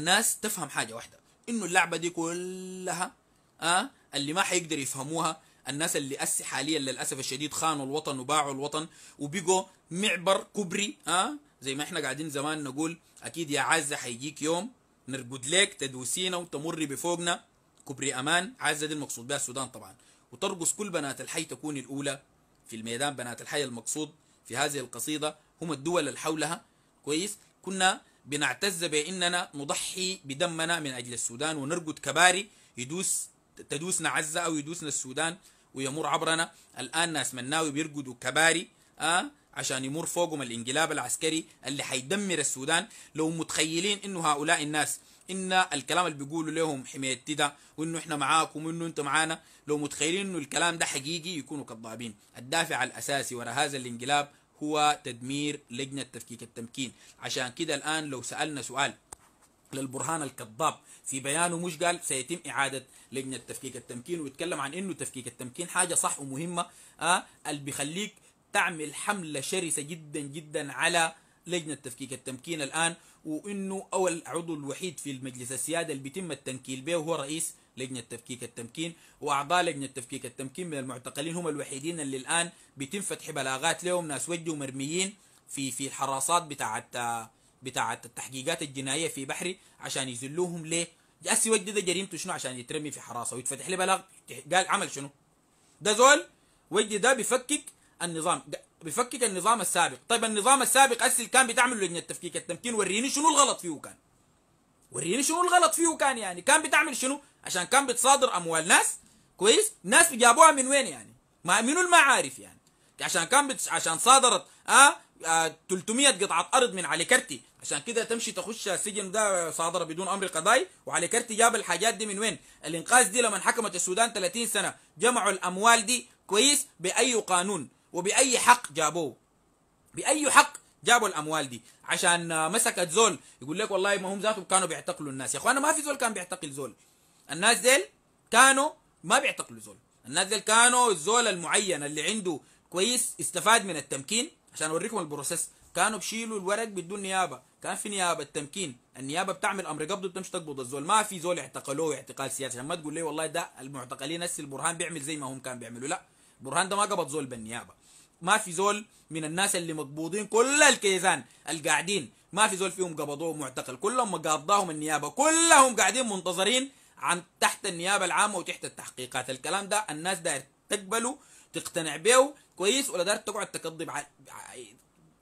الناس تفهم حاجه واحده انه اللعبه دي كلها آه اللي ما حيقدر يفهموها الناس اللي أسي حاليا للاسف الشديد خانوا الوطن وباعوا الوطن وبقوا معبر كبري آه زي ما احنا قاعدين زمان نقول اكيد يا عزه حيجيك يوم نرقد ليك تدوسينا وتمر بفوقنا كبري امان عزه دي المقصود بها السودان طبعا وترقص كل بنات الحي تكون الاولى في الميدان بنات الحي المقصود في هذه القصيده هم الدول اللي حولها كويس كنا بنعتز بأننا نضحي بدمنا من أجل السودان ونرقد كباري يدوس تدوسنا عزة أو يدوسنا السودان ويمر عبرنا الآن ناس مناوي بيرقدوا كباري آه عشان يمر فوقهم الانقلاب العسكري اللي حيدمر السودان لو متخيلين انه هؤلاء الناس ان الكلام اللي بيقولوا لهم حمايتي ده وانه احنا معاكم وانه انتم معانا لو متخيلين انه الكلام ده حقيقي يكونوا كذابين الدافع الاساسي وراء هذا الانقلاب هو تدمير لجنة تفكيك التمكين عشان كده الآن لو سألنا سؤال للبرهان الكذاب في بيانه مش قال سيتم إعادة لجنة تفكيك التمكين ويتكلم عن إنه تفكيك التمكين حاجة صح ومهمة آه اللي بيخليك تعمل حملة شرسة جدا جدا على لجنة تفكيك التمكين الآن وإنه أول عضو الوحيد في المجلس السيادة اللي بيتم التنكيل به هو رئيس لجنة تفكيك التمكين وأعضاء لجنة تفكيك التمكين من المعتقلين هم الوحيدين اللي الآن بيتم فتح بلاغات لهم ناس وجهوا مرميين في في الحراسات بتاعت بتاعت التحقيقات الجنائية في بحري عشان يذلوهم ليه؟ جاسي وجد ده جريمته شنو عشان يترمي في حراسة ويتفتح لي بلاغ قال عمل شنو؟ ده زول وجد ده بيفكك النظام بيفكك النظام السابق طيب النظام السابق أسل كان بتعمل لجنة تفكيك التمكين وريني شنو الغلط فيه كان وريني شنو الغلط فيه كان يعني كان بتعمل شنو عشان كان بتصادر اموال ناس كويس ناس جابوها من وين يعني ما منو المعارف يعني عشان كان بتش... عشان صادرت آه, آه 300 قطعه ارض من علي كرتي عشان كده تمشي تخش السجن ده صادره بدون امر قضائي وعلي كرتي جاب الحاجات دي من وين الانقاذ دي لما حكمت السودان 30 سنه جمعوا الاموال دي كويس باي قانون وباي حق جابوه باي حق جابوا الاموال دي عشان آه، مسكت زول يقول لك والله ما هم ذاتهم كانوا بيعتقلوا الناس يا اخوانا ما في زول كان بيعتقل زول الناس ديل كانوا ما بيعتقلوا زول الناس ديل كانوا الزول المعين اللي عنده كويس استفاد من التمكين عشان اوريكم البروسيس كانوا بشيلوا الورق بدون نيابه كان في نيابه التمكين النيابه بتعمل امر قبض وبتمشي تقبض الزول ما في زول اعتقلوه اعتقال سياسي عشان ما تقول لي والله ده المعتقلين هسه البرهان بيعمل زي ما هم كان بيعملوا لا برهان ده ما قبض زول بالنيابه ما في زول من الناس اللي مقبوضين كل الكيزان القاعدين ما في زول فيهم قبضوه معتقل كلهم قاضاهم النيابه كلهم قاعدين منتظرين عن تحت النيابه العامه وتحت التحقيقات الكلام ده الناس داير تقبله تقتنع به كويس ولا داير تقعد تكذب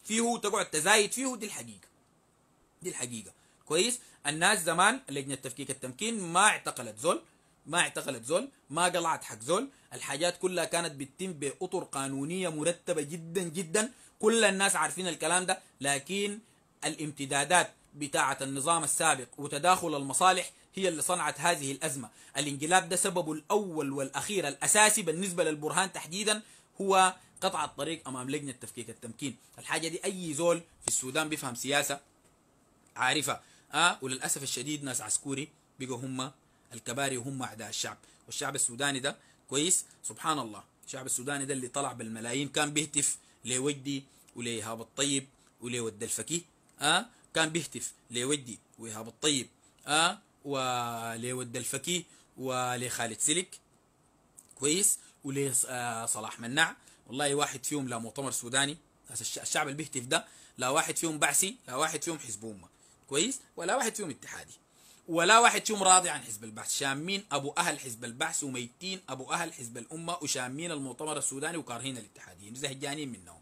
فيه وتقعد تزايد فيه دي الحقيقه دي الحقيقه كويس الناس زمان لجنه تفكيك التمكين ما اعتقلت زول ما اعتقلت زول ما قلعت حق زول الحاجات كلها كانت بتتم باطر قانونيه مرتبه جدا جدا كل الناس عارفين الكلام ده لكن الامتدادات بتاعه النظام السابق وتداخل المصالح هي اللي صنعت هذه الأزمة الانقلاب ده سببه الأول والأخير الأساسي بالنسبة للبرهان تحديدا هو قطع الطريق أمام لجنة تفكيك التمكين الحاجة دي أي زول في السودان بيفهم سياسة عارفة آه وللأسف الشديد ناس عسكوري بقوا هم الكباري وهم أعداء الشعب والشعب السوداني ده كويس سبحان الله الشعب السوداني ده اللي طلع بالملايين كان بيهتف لودي وليهاب الطيب ولود الفكي آه كان بيهتف لودي ويهاب الطيب آه ولود الفكي ولخالد سلك كويس ولصلاح آه، مناع والله واحد فيهم لا مؤتمر سوداني الشعب اللي بيهتف ده لا واحد فيهم بعثي لا واحد فيهم حزب امه كويس ولا واحد فيهم اتحادي ولا واحد فيهم راضي عن حزب البعث شامين ابو اهل حزب البعث وميتين ابو اهل حزب الامه وشامين المؤتمر السوداني وكارهين الاتحاديين زهجانين منهم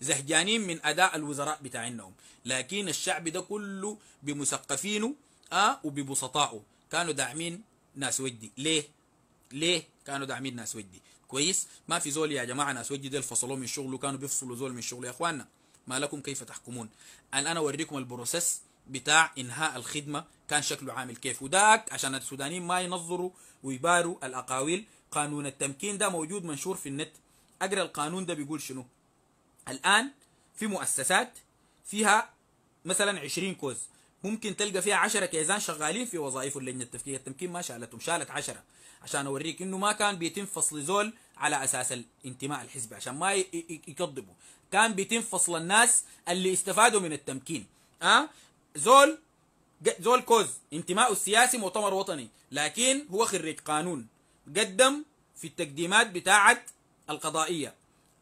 زهجانين من اداء الوزراء بتاعنهم لكن الشعب ده كله بمثقفينه أه وببسطائه كانوا داعمين ناس ودي ليه ليه كانوا داعمين ناس ودي كويس ما في زول يا جماعه ناس ودي ديل فصلوه من شغله كانوا بيفصلوا زول من شغله يا اخواننا ما لكم كيف تحكمون انا انا اوريكم البروسيس بتاع انهاء الخدمه كان شكله عامل كيف وداك عشان السودانيين ما ينظروا ويباروا الاقاويل قانون التمكين ده موجود منشور في النت اقرا القانون ده بيقول شنو الان في مؤسسات فيها مثلا 20 كوز ممكن تلقى فيها 10 كيزان شغالين في وظائف اللجنه التفكير التمكين ما شالتهم شالت 10 عشان اوريك انه ما كان بيتم فصل زول على اساس الانتماء الحزبي عشان ما يكذبوا كان بيتم فصل الناس اللي استفادوا من التمكين ها أه؟ زول زول كوز انتمائه السياسي مؤتمر وطني لكن هو خريج قانون قدم في التقديمات بتاعت القضائيه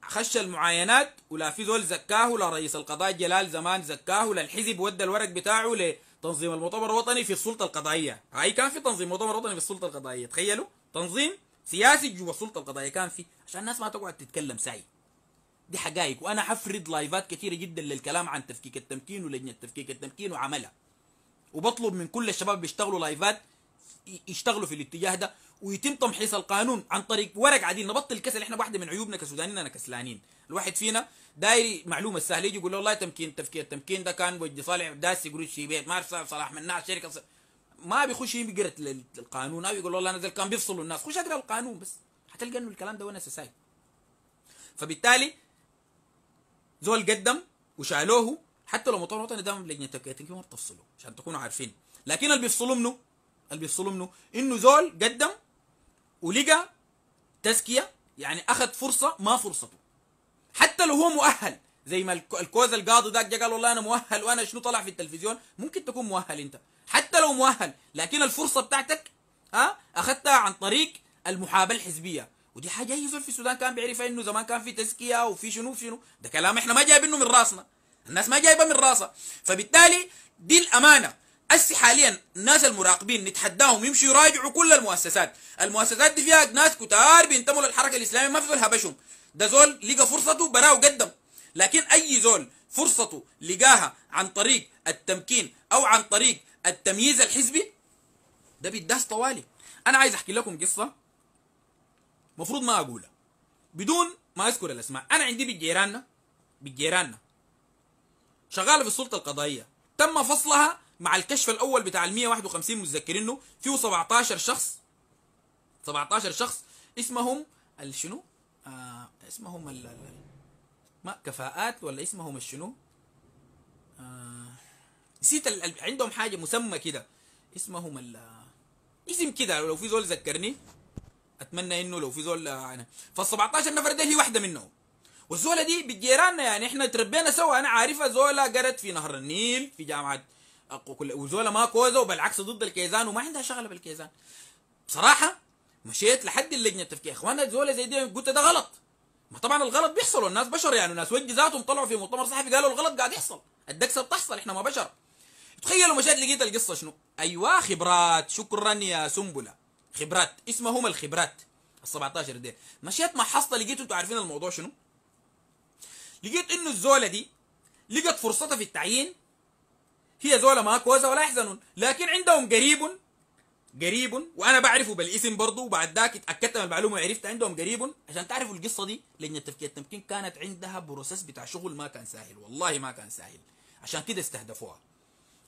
خش المعاينات ولا في زول زكاه ولا رئيس القضاء جلال زمان زكاه ولا الحزب ودى الورق بتاعه لتنظيم المؤتمر الوطني في السلطه القضائيه هاي كان في تنظيم مؤتمر وطني في السلطه القضائيه تخيلوا تنظيم سياسي جوا السلطه القضائيه كان في عشان الناس ما تقعد تتكلم ساي دي حقائق وانا حفرد لايفات كثيره جدا للكلام عن تفكيك التمكين ولجنه تفكيك التمكين وعملها وبطلب من كل الشباب بيشتغلوا لايفات يشتغلوا في الاتجاه ده ويتم تمحيص القانون عن طريق ورق عديل نبطل الكسل احنا واحده من عيوبنا كسودانيين انا كسلانين الواحد فينا داير معلومه سهله يجي يقول والله تمكين تفكير التمكين ده كان وجدي صالح داس يقول شي بيت ما مارسا صلاح مناع شركه ما بيخش يقرا القانون او يقول والله انا كان بيفصلوا الناس خش اقرا القانون بس حتلقى انه الكلام ده ونس ساي فبالتالي زول قدم وشالوه حتى لو مطور وطني دائما لجنه التمكين ما بتفصله عشان تكونوا عارفين لكن اللي بيفصلوا منه اللي بيفصلوا منه انه زول قدم ولقى تزكيه يعني اخذ فرصه ما فرصته حتى لو هو مؤهل زي ما الكوز القاضي ذاك جا قال والله انا مؤهل وانا شنو طلع في التلفزيون ممكن تكون مؤهل انت حتى لو مؤهل لكن الفرصه بتاعتك ها اخذتها عن طريق المحابه الحزبيه ودي حاجه اي زول في السودان كان بيعرفها انه زمان كان في تزكيه وفي شنو في شنو ده كلام احنا ما جايبينه من راسنا الناس ما جايبه من راسها فبالتالي دي الامانه اسي حاليا الناس المراقبين نتحداهم يمشوا يراجعوا كل المؤسسات المؤسسات دي فيها ناس كتار بينتموا للحركه الاسلاميه ما في زول هبشهم ده زول لقى فرصته براه وقدم لكن اي زول فرصته لقاها عن طريق التمكين او عن طريق التمييز الحزبي ده بيداس طوالي انا عايز احكي لكم قصه مفروض ما اقولها بدون ما اذكر الاسماء انا عندي بجيراننا بجيراننا شغاله في السلطه القضائيه تم فصلها مع الكشف الاول بتاع ال 151 متذكرينه فيه 17 شخص 17 شخص اسمهم الشنو آه اسمهم ال ما كفاءات ولا اسمهم الشنو آه نسيت عندهم حاجه مسمى كده اسمهم ال آه، اسم كده لو في زول ذكرني اتمنى انه لو في زول يعني فال 17 نفر ده هي واحده منهم والزوله دي بجيراننا يعني احنا تربينا سوا انا عارفها زوله قرت في نهر النيل في جامعه وزولا ما كوزا وبالعكس ضد الكيزان وما عندها شغله بالكيزان بصراحه مشيت لحد اللجنه التفكير اخوانا زولا زي دي قلت ده غلط ما طبعا الغلط بيحصل والناس بشر يعني الناس وجه ذاتهم طلعوا في مؤتمر صحفي قالوا الغلط قاعد يحصل الدكسه بتحصل احنا ما بشر تخيلوا مشيت لقيت القصه شنو ايوه خبرات شكرا يا سنبله خبرات اسمهم الخبرات ال 17 دي مشيت مع حصه لقيت انتوا عارفين الموضوع شنو لقيت انه الزوله دي لقت فرصتها في التعيين هي ما كوزة ولا يحزنون لكن عندهم قريب قريب وانا بعرفه بالاسم برضه وبعد ذاك اتاكدت من المعلومه وعرفت عندهم قريب عشان تعرفوا القصه دي لجنه التفكير التمكين كانت عندها بروسيس بتاع شغل ما كان سهل والله ما كان سهل عشان كده استهدفوها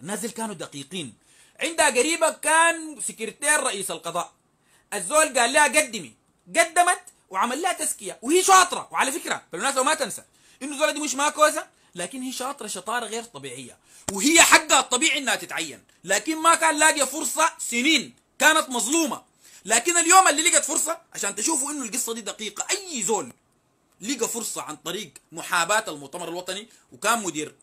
الناس دي كانوا دقيقين عندها قريبه كان سكرتير رئيس القضاء الزول قال لها قدمي قدمت وعمل لها تزكيه وهي شاطره وعلى فكره بالمناسبه ما تنسى انه زولا دي مش ماكوزه لكن هي شاطره شطاره غير طبيعيه وهي حقها الطبيعي انها تتعين لكن ما كان لاقيه فرصه سنين كانت مظلومه لكن اليوم اللي لقت فرصه عشان تشوفوا انه القصه دي دقيقه اي زول لقى فرصه عن طريق محاباه المؤتمر الوطني وكان مدير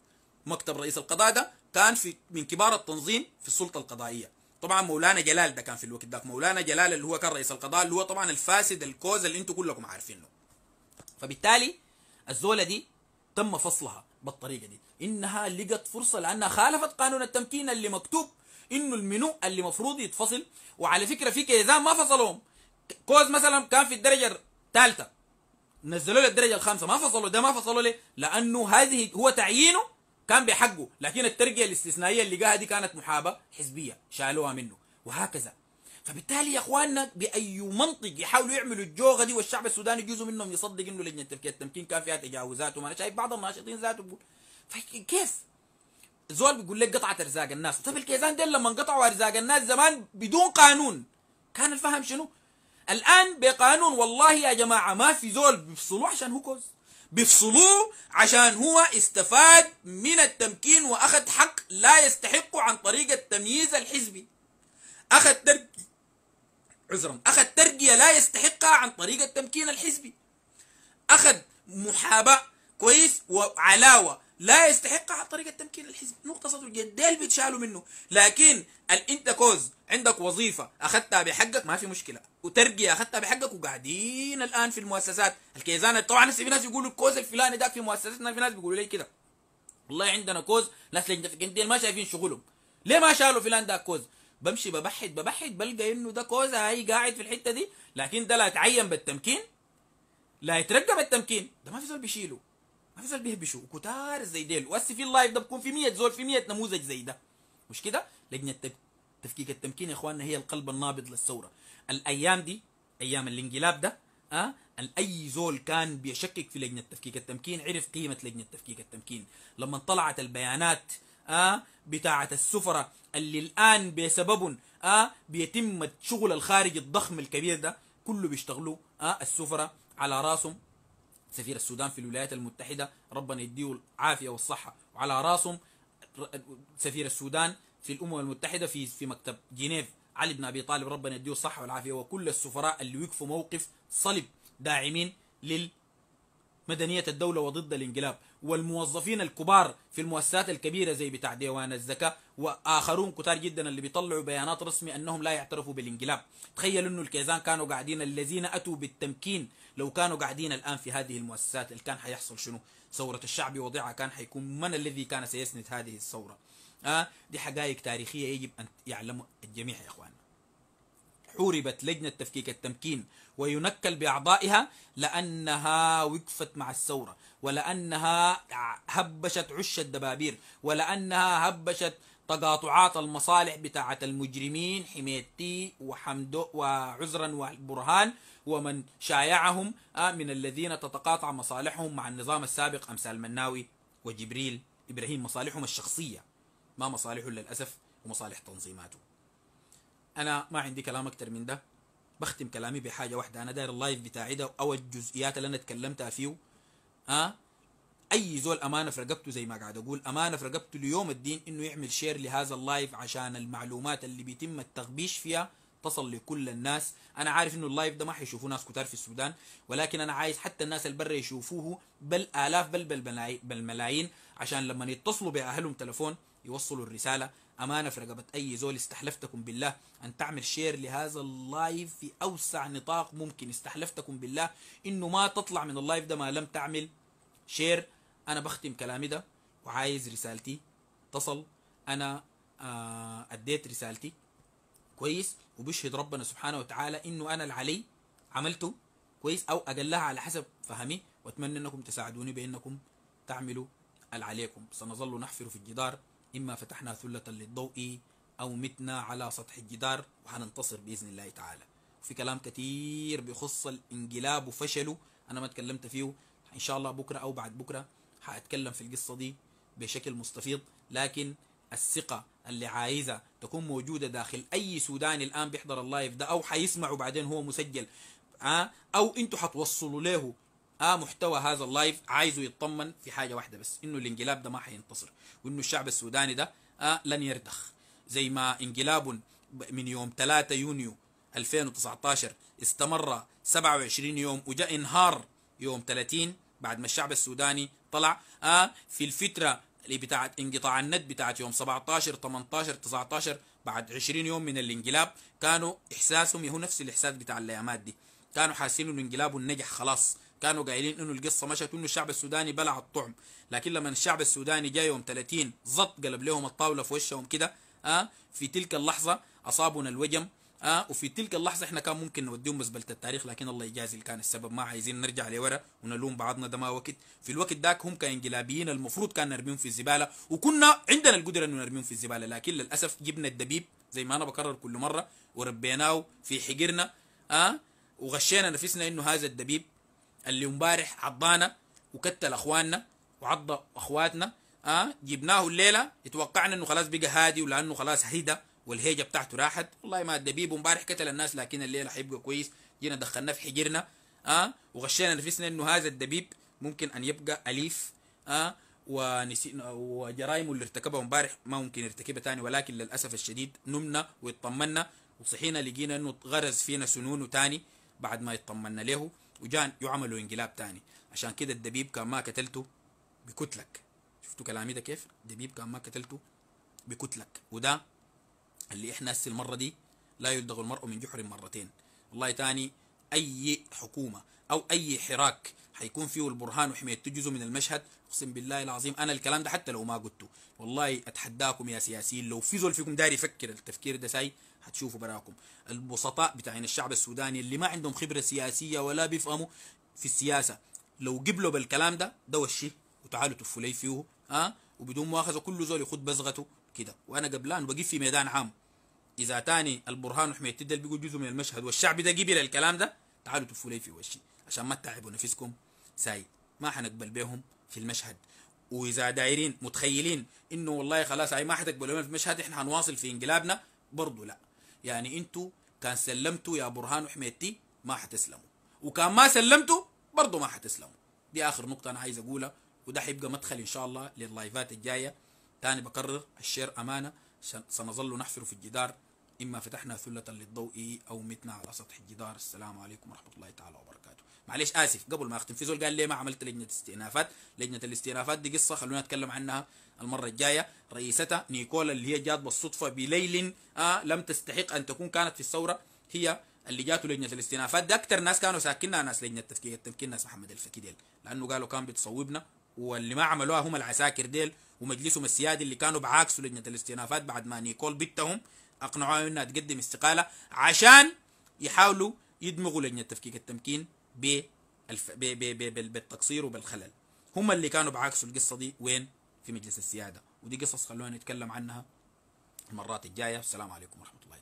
مكتب رئيس القضاء ده كان في من كبار التنظيم في السلطه القضائيه طبعا مولانا جلال ده كان في الوقت ده مولانا جلال اللي هو كان رئيس القضاء اللي هو طبعا الفاسد الكوز اللي انتم كلكم عارفينه فبالتالي الزوله دي تم فصلها بالطريقة دي إنها لقت فرصة لأنها خالفت قانون التمكين اللي مكتوب إنه المنو اللي مفروض يتفصل وعلى فكرة في كيزان ما فصلهم كوز مثلا كان في الدرجة الثالثة نزلوا له الدرجة الخامسة ما فصلوا ده ما فصلوا ليه لأنه هذه هو تعيينه كان بحقه لكن الترقية الاستثنائية اللي جاها دي كانت محابة حزبية شالوها منه وهكذا فبالتالي يا اخواننا باي منطق يحاولوا يعملوا الجوغه دي والشعب السوداني جزء منهم يصدق انه لجنه تفكير التمكين كان فيها تجاوزات وما انا شايف بعض الناشطين ذاته بيقول فكيف؟ زول بيقول لك قطعت ارزاق الناس طب الكيزان ديل لما قطعوا ارزاق الناس زمان بدون قانون كان الفهم شنو؟ الان بقانون والله يا جماعه ما في زول بيفصلوه عشان هو كوز بيفصلوه عشان هو استفاد من التمكين واخذ حق لا يستحقه عن طريق التمييز الحزبي اخذ عذرا أخذ ترقية لا يستحقها عن طريق التمكين الحزبي أخذ محاباة كويس وعلاوة لا يستحقها عن طريق التمكين الحزبي نقطة سطر جدال بيتشالوا منه لكن انت كوز عندك وظيفة أخذتها بحقك ما في مشكلة وترقية أخذتها بحقك وقاعدين الآن في المؤسسات الكيزان طبعا في ناس يقولوا الكوز الفلاني ذاك في مؤسستنا في ناس بيقولوا لي كده والله عندنا كوز ناس لجنة ما شايفين شغلهم ليه ما شالوا فلان ذاك كوز بمشي ببحث ببحث بلقى انه ده كوزا هاي قاعد في الحته دي لكن ده لا يتعين بالتمكين لا يترقى بالتمكين ده ما في زول بيشيله ما في زول بيهبشه وكتار زي ديل واسي في اللايف ده بكون في 100 زول في 100 نموذج زي ده مش كده لجنه تفكيك التمكين يا اخواننا هي القلب النابض للثوره الايام دي ايام الانقلاب ده أه؟ اي زول كان بيشكك في لجنه تفكيك التمكين عرف قيمه لجنه تفكيك التمكين لما طلعت البيانات آه بتاعة السفرة اللي الآن بسبب آه بيتم الشغل الخارجي الضخم الكبير ده كله بيشتغلوا آه السفرة على راسهم سفير السودان في الولايات المتحدة ربنا يديه العافية والصحة وعلى راسهم سفير السودان في الأمم المتحدة في في مكتب جنيف علي بن أبي طالب ربنا يديه الصحة والعافية وكل السفراء اللي وقفوا موقف صلب داعمين لل مدنية الدولة وضد الانقلاب والموظفين الكبار في المؤسسات الكبيرة زي بتاع ديوان الزكاة وآخرون كتار جدا اللي بيطلعوا بيانات رسمي أنهم لا يعترفوا بالانقلاب تخيلوا أنه الكيزان كانوا قاعدين الذين أتوا بالتمكين لو كانوا قاعدين الآن في هذه المؤسسات اللي كان حيحصل شنو ثورة الشعب وضعها كان حيكون من الذي كان سيسند هذه الثورة آه دي حقائق تاريخية يجب أن يعلم الجميع يا أخواني حوربت لجنة تفكيك التمكين وينكل بأعضائها لأنها وقفت مع الثورة ولأنها هبشت عش الدبابير ولأنها هبشت تقاطعات المصالح بتاعة المجرمين حميتي وحمدو وعزرا والبرهان ومن شايعهم آه، من الذين تتقاطع مصالحهم مع النظام السابق أمثال مناوي وجبريل إبراهيم مصالحهم الشخصية ما مصالحه للأسف ومصالح تنظيماته انا ما عندي كلام اكتر من ده بختم كلامي بحاجه واحده انا داير اللايف بتاعي ده او الجزئيات اللي انا اتكلمتها فيه ها اي زول امانه في رقبته زي ما قاعد اقول امانه في رقبته ليوم الدين انه يعمل شير لهذا اللايف عشان المعلومات اللي بيتم التغبيش فيها تصل لكل الناس انا عارف انه اللايف ده ما حيشوفوه ناس كتار في السودان ولكن انا عايز حتى الناس اللي برا يشوفوه بل الاف بل بل, بل, بل عشان لما يتصلوا باهلهم تلفون يوصلوا الرساله امانه في رقبه اي زول استحلفتكم بالله ان تعمل شير لهذا اللايف في اوسع نطاق ممكن استحلفتكم بالله انه ما تطلع من اللايف ده ما لم تعمل شير انا بختم كلامي ده وعايز رسالتي تصل انا آه، اديت رسالتي كويس وبشهد ربنا سبحانه وتعالى انه انا اللي علي عملته كويس او اقلها على حسب فهمي واتمنى انكم تساعدوني بانكم تعملوا اللي عليكم سنظل نحفر في الجدار إما فتحنا ثلة للضوء أو متنا على سطح الجدار وحننتصر بإذن الله تعالى وفي كلام كثير بخص الانقلاب وفشله أنا ما تكلمت فيه إن شاء الله بكرة أو بعد بكرة حأتكلم في القصة دي بشكل مستفيض لكن الثقة اللي عايزة تكون موجودة داخل أي سوداني الآن بيحضر اللايف ده أو حيسمعه بعدين هو مسجل أو أنتوا حتوصلوا له اه محتوى هذا اللايف عايزه يطمن في حاجه واحده بس انه الانقلاب ده ما حينتصر وانه الشعب السوداني ده آه لن يرتخ زي ما انقلاب من يوم 3 يونيو 2019 استمر 27 يوم وجاء انهار يوم 30 بعد ما الشعب السوداني طلع آه في الفتره اللي بتاعت انقطاع النت بتاعت يوم 17 18 19 بعد 20 يوم من الانقلاب كانوا احساسهم هو نفس الاحساس بتاع الليامات دي كانوا حاسين انه انقلابهم نجح خلاص كانوا قايلين انه القصه مشت وانه الشعب السوداني بلع الطعم لكن لما الشعب السوداني جاي يوم 30 زط قلب لهم الطاوله في وشهم كده آه في تلك اللحظه اصابنا الوجم آه وفي تلك اللحظه احنا كان ممكن نوديهم مزبله التاريخ لكن الله يجازي اللي كان السبب ما عايزين نرجع لورا ونلوم بعضنا ده ما وقت في الوقت ذاك هم كانقلابيين المفروض كان نرميهم في الزباله وكنا عندنا القدره انه نرميهم في الزباله لكن للاسف جبنا الدبيب زي ما انا بكرر كل مره وربيناه في حجرنا آه وغشينا نفسنا انه هذا الدبيب اللي امبارح عضانا وكتل اخواننا وعض اخواتنا اه جبناه الليله اتوقعنا انه خلاص بقى هادي ولانه خلاص هدى والهيجه بتاعته راحت والله ما الدبيب امبارح قتل الناس لكن الليله حيبقى كويس جينا دخلناه في حجرنا اه وغشينا نفسنا انه هذا الدبيب ممكن ان يبقى اليف اه ونسينا وجرائمه اللي ارتكبها امبارح ما ممكن يرتكبها تاني ولكن للاسف الشديد نمنا واطمنا وصحينا لقينا انه غرز فينا سنونه تاني بعد ما اطمنا له وجان يعملوا انقلاب تاني عشان كده الدبيب كان ما قتلته بكتلك شفتوا كلامي ده كيف الدبيب كان ما قتلته بكتلك وده اللي احنا هسه المره دي لا يلدغ المرء من جحر مرتين والله تاني اي حكومه او اي حراك حيكون فيه البرهان وحمايته جزء من المشهد اقسم بالله العظيم انا الكلام ده حتى لو ما قلته والله اتحداكم يا سياسيين لو في زول فيكم داري يفكر التفكير ده ساي هتشوفوا براكم البسطاء بتاعين الشعب السوداني اللي ما عندهم خبره سياسيه ولا بيفهموا في السياسه لو قبلوا بالكلام ده ده وشي وتعالوا تفوا لي فيه ها أه؟ وبدون مؤاخذه كل زول يخد بزغته كده وانا قبلان بقيف في ميدان عام اذا تاني البرهان وحميه تدل بيقول جزء من المشهد والشعب ده قبل الكلام ده تعالوا تفوا لي في وشي عشان ما تتعبوا نفسكم ساي ما حنقبل بهم في المشهد واذا دايرين متخيلين انه والله خلاص هاي ما حتقبلونا في المشهد احنا حنواصل في انقلابنا برضه لا يعني انتوا كان سلمتوا يا برهان وحميدتي ما حتسلموا وكان ما سلمتوا برضه ما حتسلموا دي اخر نقطه انا عايز اقولها وده حيبقى مدخل ان شاء الله لللايفات الجايه تاني بكرر الشير امانه سنظل نحفر في الجدار اما فتحنا ثله للضوء او متنا على سطح الجدار السلام عليكم ورحمه الله تعالى وبركاته معلش اسف قبل ما اختم في زول قال ليه ما عملت لجنه استئنافات لجنه الاستئنافات دي قصه خلونا نتكلم عنها المره الجايه رئيستها نيكولا اللي هي جات بالصدفه بليل آه لم تستحق ان تكون كانت في الثوره هي اللي جاتوا لجنه الاستئنافات ده اكثر ناس كانوا ساكننا ناس لجنه التفكير التمكين ناس محمد الفكي ديل لانه قالوا كان بتصوبنا واللي ما عملوها هم العساكر ديل ومجلسهم السيادي اللي كانوا بعاكسوا لجنه الاستئنافات بعد ما نيكول بتهم اقنعوها انها تقدم استقاله عشان يحاولوا يدمغوا لجنه تفكيك التمكين بالف... ب... ب... ب... بالتقصير وبالخلل هم اللي كانوا بعاكسوا القصه دي وين في مجلس السياده ودي قصص خلونا نتكلم عنها المرات الجايه والسلام عليكم ورحمه الله